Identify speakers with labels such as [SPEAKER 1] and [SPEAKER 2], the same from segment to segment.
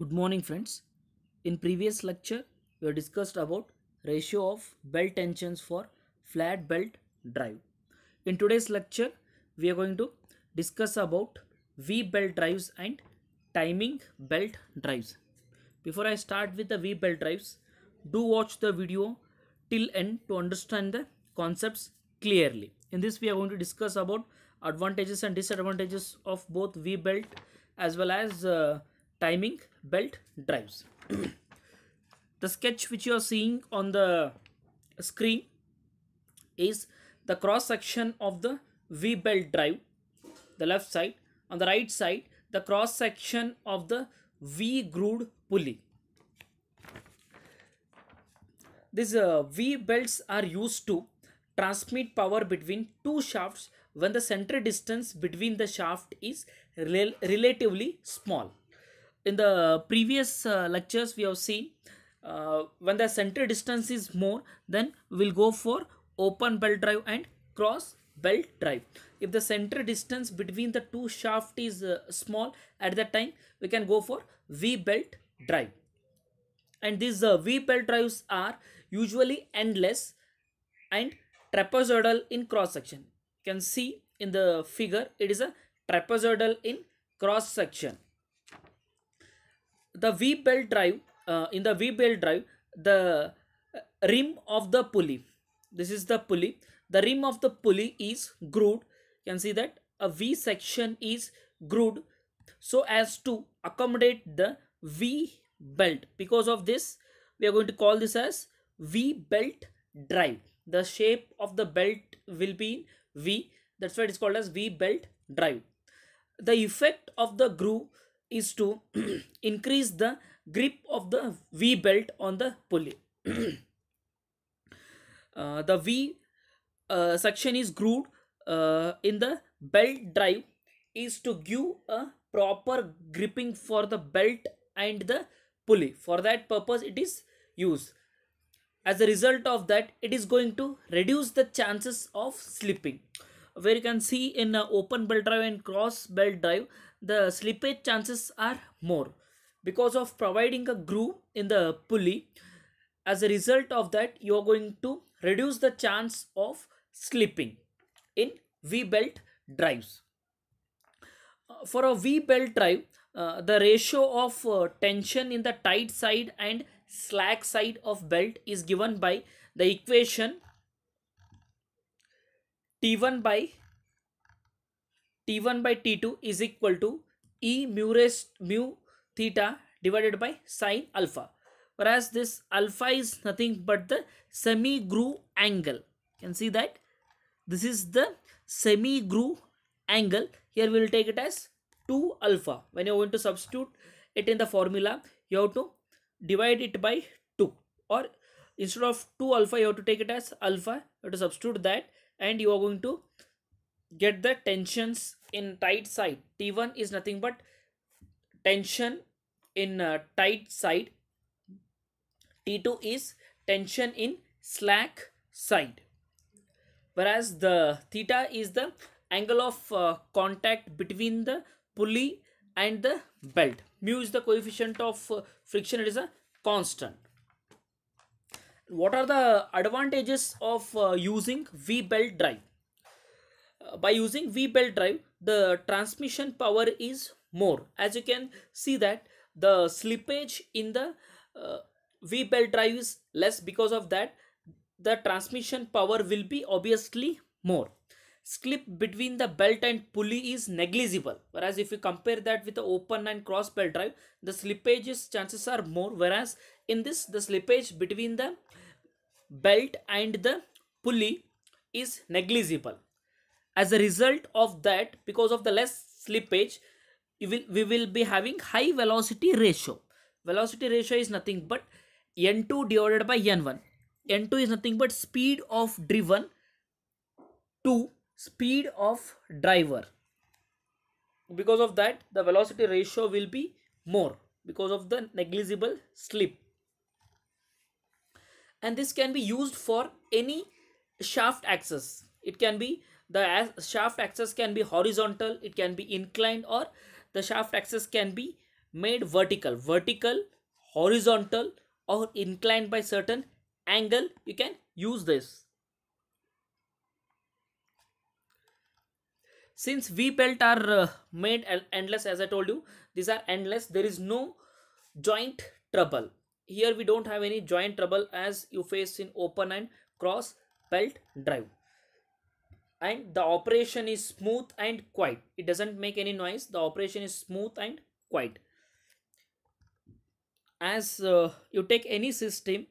[SPEAKER 1] Good morning friends. In previous lecture, we have discussed about ratio of belt tensions for flat belt drive. In today's lecture, we are going to discuss about V belt drives and timing belt drives. Before I start with the V belt drives, do watch the video till end to understand the concepts clearly. In this, we are going to discuss about advantages and disadvantages of both V belt as well as uh, timing belt drives. the sketch which you are seeing on the screen is the cross section of the V belt drive, the left side. On the right side, the cross section of the V grooved pulley. These uh, V belts are used to transmit power between two shafts when the center distance between the shaft is rel relatively small in the previous uh, lectures we have seen uh, when the center distance is more then we'll go for open belt drive and cross belt drive if the center distance between the two shaft is uh, small at that time we can go for v belt drive and these uh, v belt drives are usually endless and trapezoidal in cross section you can see in the figure it is a trapezoidal in cross section the V belt drive, uh, in the V belt drive, the rim of the pulley, this is the pulley, the rim of the pulley is grooved. You can see that a V section is grooved so as to accommodate the V belt. Because of this, we are going to call this as V belt drive. The shape of the belt will be V. That's why it is called as V belt drive. The effect of the groove is to increase the grip of the V belt on the pulley. uh, the V uh, section is grooved uh, in the belt drive is to give a proper gripping for the belt and the pulley. For that purpose it is used. As a result of that it is going to reduce the chances of slipping. Where you can see in uh, open belt drive and cross belt drive the slippage chances are more because of providing a groove in the pulley as a result of that you are going to reduce the chance of slipping in v belt drives uh, for a v belt drive uh, the ratio of uh, tension in the tight side and slack side of belt is given by the equation T1 by T1 by T2 is equal to E mu rest mu theta divided by sine alpha. Whereas this alpha is nothing but the semi-groove angle. You can see that? This is the semi-groove angle. Here we will take it as 2 alpha. When you are going to substitute it in the formula, you have to divide it by 2 or instead of 2 alpha you have to take it as alpha you have to substitute that and you are going to get the tensions in tight side t1 is nothing but tension in uh, tight side t2 is tension in slack side whereas the theta is the angle of uh, contact between the pulley and the belt mu is the coefficient of uh, friction it is a constant what are the advantages of uh, using v belt drive by using V belt drive, the transmission power is more. As you can see that the slippage in the uh, V belt drive is less because of that the transmission power will be obviously more. Slip between the belt and pulley is negligible whereas if you compare that with the open and cross belt drive the slippages chances are more whereas in this the slippage between the belt and the pulley is negligible as a result of that because of the less slippage we will, we will be having high velocity ratio velocity ratio is nothing but n2 divided by n1 n2 is nothing but speed of driven to speed of driver because of that the velocity ratio will be more because of the negligible slip and this can be used for any shaft axis it can be the shaft axis can be horizontal it can be inclined or the shaft axis can be made vertical vertical horizontal or inclined by certain angle you can use this since v belt are uh, made endless as i told you these are endless there is no joint trouble here we don't have any joint trouble as you face in open and cross belt drive and the operation is smooth and quiet it doesn't make any noise the operation is smooth and quiet as uh, you take any system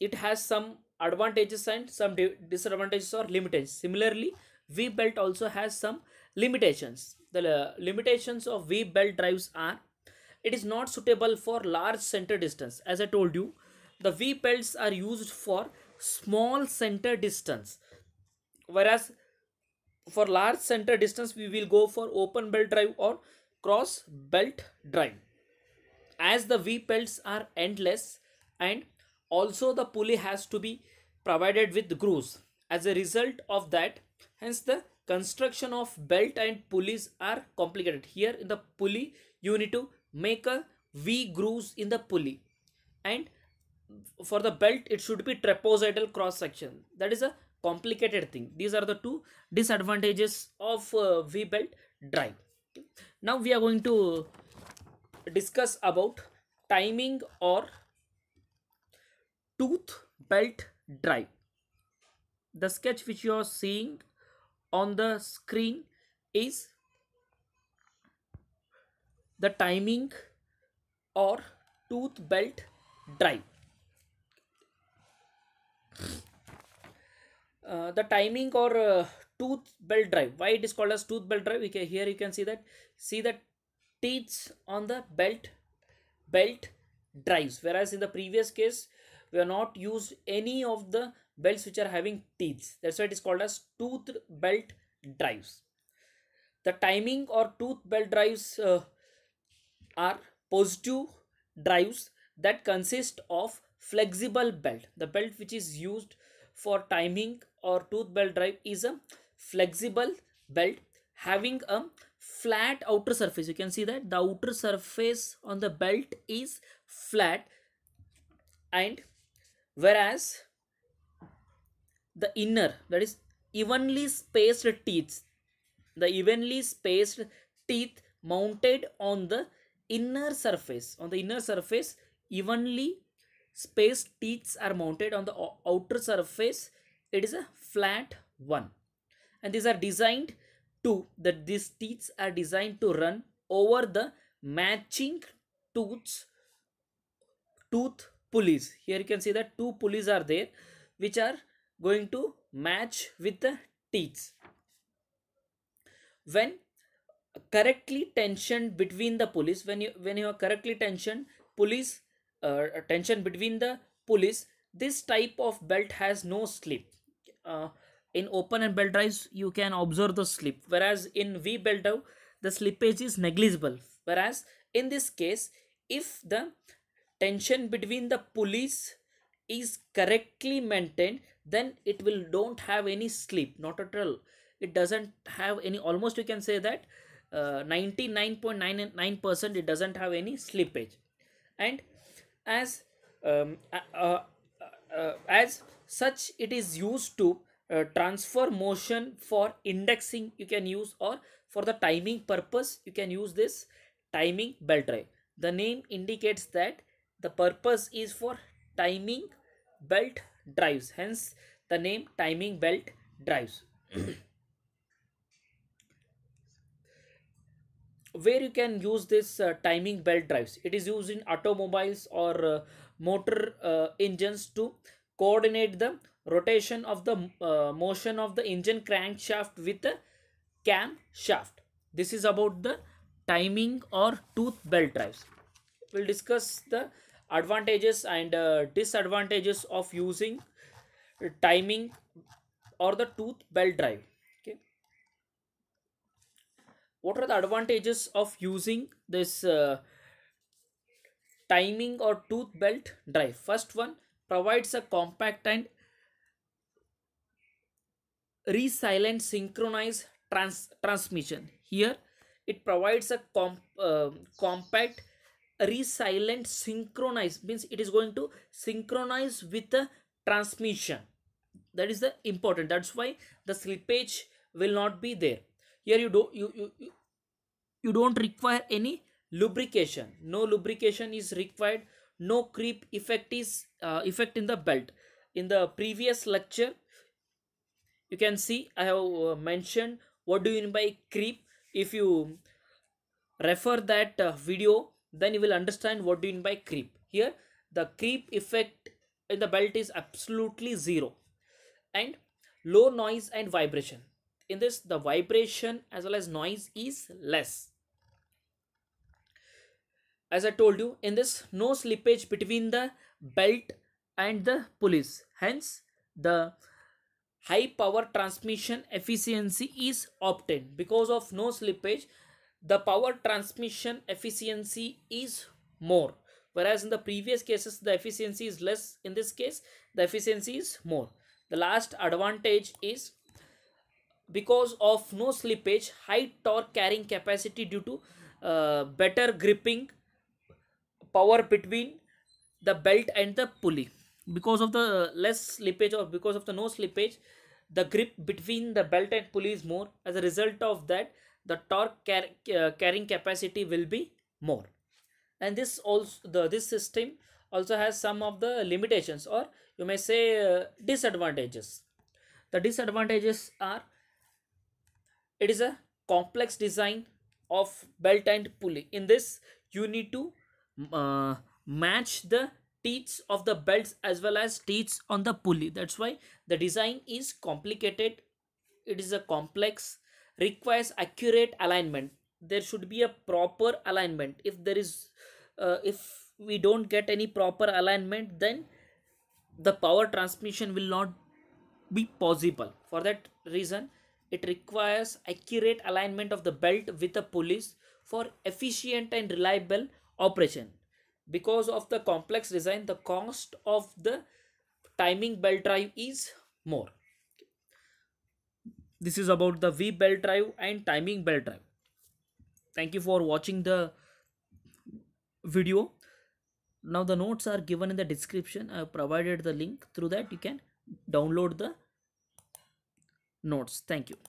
[SPEAKER 1] it has some advantages and some disadvantages or limitations similarly v belt also has some limitations the uh, limitations of v belt drives are it is not suitable for large center distance as i told you the v belts are used for small center distance whereas for large center distance we will go for open belt drive or cross belt drive as the v pelts are endless and also the pulley has to be provided with grooves as a result of that hence the construction of belt and pulleys are complicated here in the pulley you need to make a v grooves in the pulley and for the belt it should be trapezoidal cross section that is a complicated thing these are the two disadvantages of uh, v belt drive okay. now we are going to discuss about timing or tooth belt drive the sketch which you are seeing on the screen is the timing or tooth belt drive Uh, the timing or uh, tooth belt drive why it is called as tooth belt drive okay here you can see that see the teeth on the belt belt drives whereas in the previous case we are not used any of the belts which are having teeth that's why it is called as tooth belt drives the timing or tooth belt drives uh, are positive drives that consist of flexible belt the belt which is used for timing or tooth belt drive is a flexible belt having a flat outer surface you can see that the outer surface on the belt is flat and whereas the inner that is evenly spaced teeth the evenly spaced teeth mounted on the inner surface on the inner surface evenly spaced teeth are mounted on the outer surface it is a flat one and these are designed to that these teeth are designed to run over the matching tooth, tooth pulleys here you can see that two pulleys are there which are going to match with the teeth when correctly tensioned between the pulleys when you when you are correctly tensioned pulleys uh, tension between the pulleys this type of belt has no slip uh, in open and belt drives you can observe the slip whereas in v belt drive the slippage is negligible whereas in this case if the tension between the pulleys is correctly maintained then it will don't have any slip not at all it doesn't have any almost you can say that 99.99 uh, percent it doesn't have any slippage and as um, uh, uh, uh, uh as such it is used to uh, transfer motion for indexing you can use or for the timing purpose you can use this timing belt drive the name indicates that the purpose is for timing belt drives hence the name timing belt drives where you can use this uh, timing belt drives it is used in automobiles or uh, motor uh, engines to coordinate the rotation of the uh, motion of the engine crankshaft with the cam shaft. This is about the timing or tooth belt drives. We'll discuss the advantages and uh, disadvantages of using timing or the tooth belt drive. Okay. What are the advantages of using this uh, timing or tooth belt drive? First one, provides a compact and resilient synchronized trans transmission. Here it provides a comp uh, compact resilient synchronized means it is going to synchronize with the transmission. That is the important. That's why the slippage will not be there. Here you do not you, you, you don't require any lubrication. No lubrication is required no creep effect is uh, effect in the belt in the previous lecture you can see i have uh, mentioned what do you mean by creep if you refer that uh, video then you will understand what do you mean by creep here the creep effect in the belt is absolutely zero and low noise and vibration in this the vibration as well as noise is less as I told you in this no slippage between the belt and the pulleys hence the high power transmission efficiency is obtained because of no slippage the power transmission efficiency is more whereas in the previous cases the efficiency is less in this case the efficiency is more the last advantage is because of no slippage high torque carrying capacity due to uh, better gripping power between the belt and the pulley because of the uh, less slippage or because of the no slippage the grip between the belt and pulley is more as a result of that the torque car uh, carrying capacity will be more and this also the this system also has some of the limitations or you may say uh, disadvantages the disadvantages are it is a complex design of belt and pulley in this you need to uh, match the teeth of the belts as well as teeth on the pulley that's why the design is complicated it is a complex requires accurate alignment there should be a proper alignment if there is uh, if we don't get any proper alignment then the power transmission will not be possible for that reason it requires accurate alignment of the belt with the pulleys for efficient and reliable operation because of the complex design the cost of the timing belt drive is more this is about the v belt drive and timing belt drive thank you for watching the video now the notes are given in the description i have provided the link through that you can download the notes thank you